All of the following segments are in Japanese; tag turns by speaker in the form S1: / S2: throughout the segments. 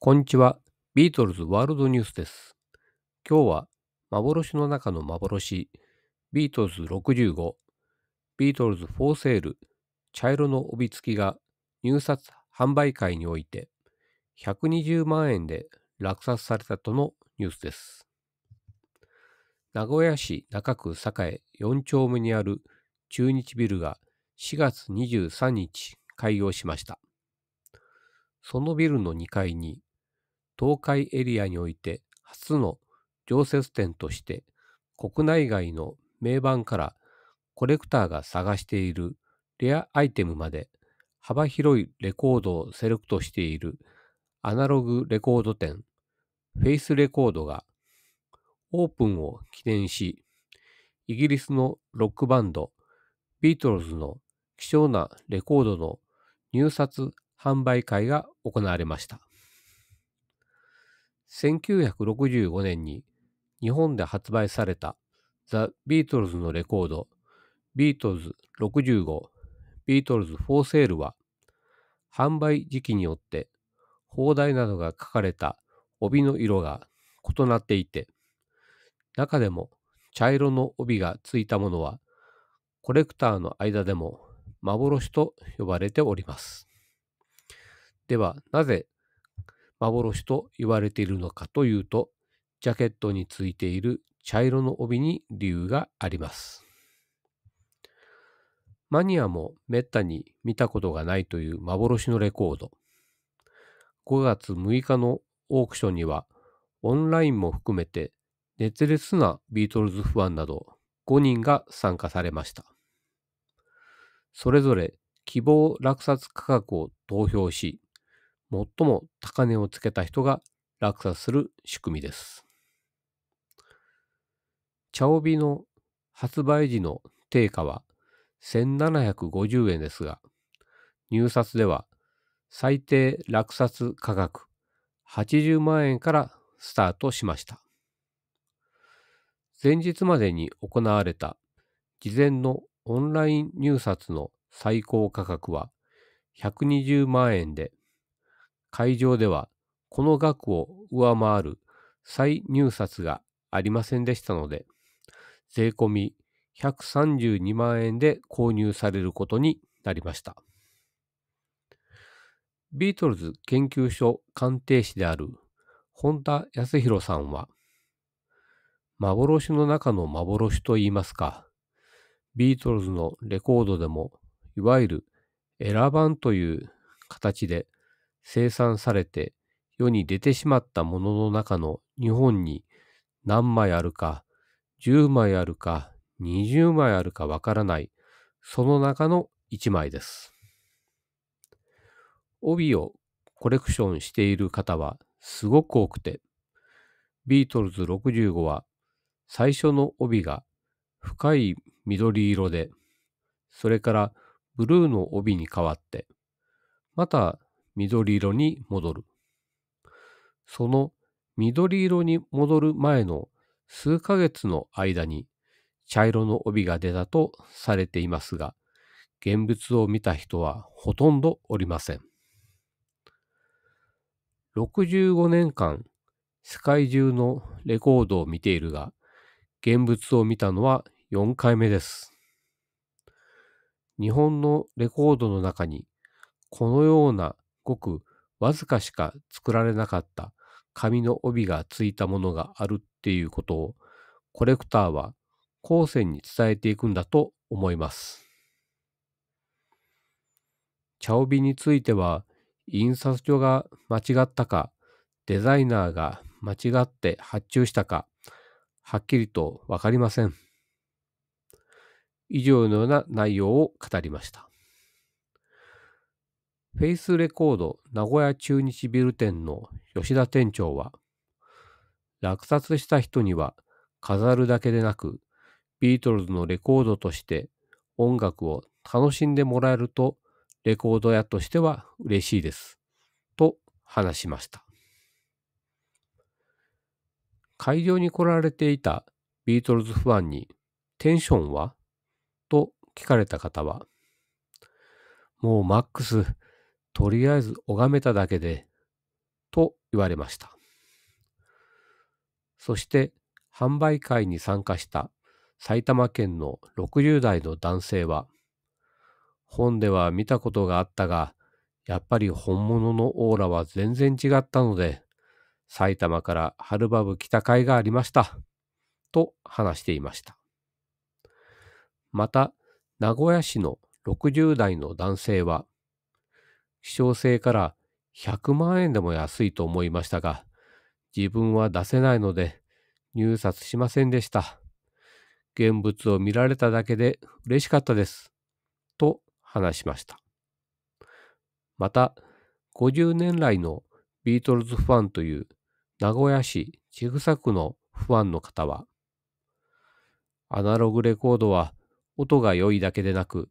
S1: こんにちは。ビートルズワールドニュースです。今日は幻の中の幻、ビートルズ65、ビートルズ4セール、茶色の帯付きが入札販売会において120万円で落札されたとのニュースです。名古屋市中区栄4丁目にある中日ビルが4月23日開業しました。そのビルの2階に東海エリアにおいて初の常設店として国内外の名盤からコレクターが探しているレアアイテムまで幅広いレコードをセレクトしているアナログレコード店フェイスレコードがオープンを記念しイギリスのロックバンドビートルズの希少なレコードの入札販売会が行われました。1965年に日本で発売されたザ・ビートルズのレコードビートルズ65ビートルズ・4セールは販売時期によって放題などが書かれた帯の色が異なっていて中でも茶色の帯がついたものはコレクターの間でも幻と呼ばれておりますではなぜ幻と言われているのかというと、ジャケットについている茶色の帯に理由があります。マニアもめったに見たことがないという幻のレコード。5月6日のオークションには、オンラインも含めて熱烈なビートルズファンなど5人が参加されました。それぞれ希望落札価格を投票し、最も高値をつけた人が落札する仕組みです。茶帯の発売時の定価は1750円ですが、入札では最低落札価格80万円からスタートしました。前日までに行われた事前のオンライン入札の最高価格は120万円で、会場ではこの額を上回る再入札がありませんでしたので、税込み132万円で購入されることになりました。ビートルズ研究所鑑定士である本田康弘さんは、幻の中の幻といいますか、ビートルズのレコードでも、いわゆるエラバという形で生産されて世に出てしまったものの中の日本に何枚あるか、10枚あるか、20枚あるかわからない、その中の1枚です。帯をコレクションしている方はすごく多くて、ビートルズ65は最初の帯が深い緑色で、それからブルーの帯に変わって、また緑色に戻る。その緑色に戻る前の数ヶ月の間に茶色の帯が出たとされていますが、現物を見た人はほとんどおりません。65年間、世界中のレコードを見ているが、現物を見たのは4回目です。日本のレコードの中に、このようなごくわずかしか作られなかった紙の帯がついたものがあるっていうことをコレクターは後世に伝えていくんだと思います。茶帯については印刷所が間違ったかデザイナーが間違って発注したかはっきりとわかりません。以上のような内容を語りました。フェイスレコード名古屋中日ビル店の吉田店長は、落札した人には飾るだけでなく、ビートルズのレコードとして音楽を楽しんでもらえると、レコード屋としては嬉しいです。と話しました。会場に来られていたビートルズファンに、テンションはと聞かれた方は、もうマックス、とりあえず拝めただけで、と言われました。そして、販売会に参加した埼玉県の60代の男性は、本では見たことがあったが、やっぱり本物のオーラは全然違ったので、埼玉からはるばる来たがありました。と話していました。また、名古屋市の60代の男性は、希少性から100万円でも安いと思いましたが、自分は出せないので入札しませんでした。現物を見られただけで嬉しかったです。と話しました。また、50年来のビートルズファンという名古屋市千草区のファンの方は、アナログレコードは音が良いだけでなく、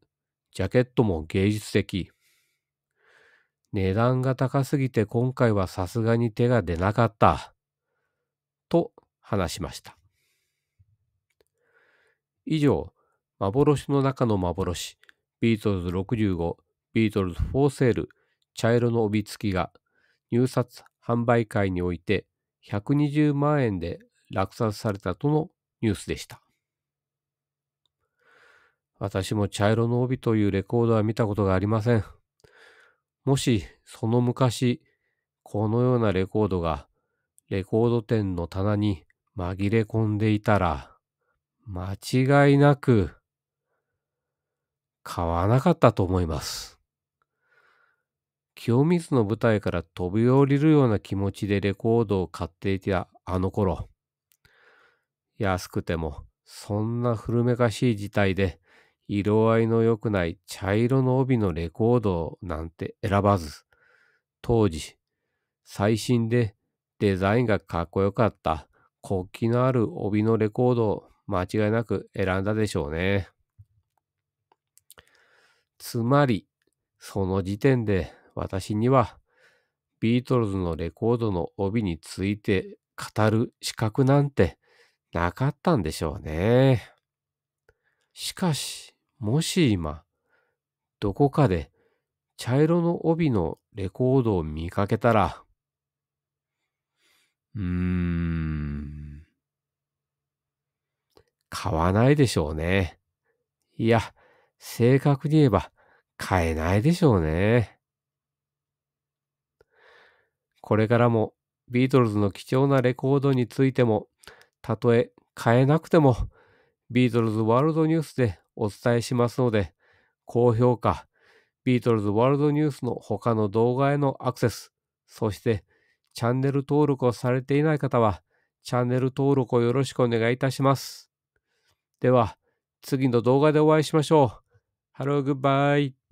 S1: ジャケットも芸術的。値段が高すぎて今回はさすがに手が出なかった。と話しました。以上、幻の中の幻、ビートルズ65、ビートルズ4セール、茶色の帯付きが入札販売会において120万円で落札されたとのニュースでした。私も茶色の帯というレコードは見たことがありません。もしその昔、このようなレコードがレコード店の棚に紛れ込んでいたら、間違いなく買わなかったと思います。清水の舞台から飛び降りるような気持ちでレコードを買っていたあの頃、安くてもそんな古めかしい事態で色合いの良くない茶色の帯のレコードなんて選ばず、当時、最新でデザインがかっこよかった国旗のある帯のレコードを間違いなく選んだでしょうね。つまり、その時点で私にはビートルズのレコードの帯について語る資格なんてなかったんでしょうね。しかし、もし今、どこかで茶色の帯のレコードを見かけたら、うーん、買わないでしょうね。いや、正確に言えば買えないでしょうね。これからもビートルズの貴重なレコードについても、たとえ買えなくても、ビートルズワールドニュースでお伝えしますので、高評価、ビートルズワールドニュースの他の動画へのアクセス、そしてチャンネル登録をされていない方は、チャンネル登録をよろしくお願いいたします。では、次の動画でお会いしましょう。Hello, goodbye.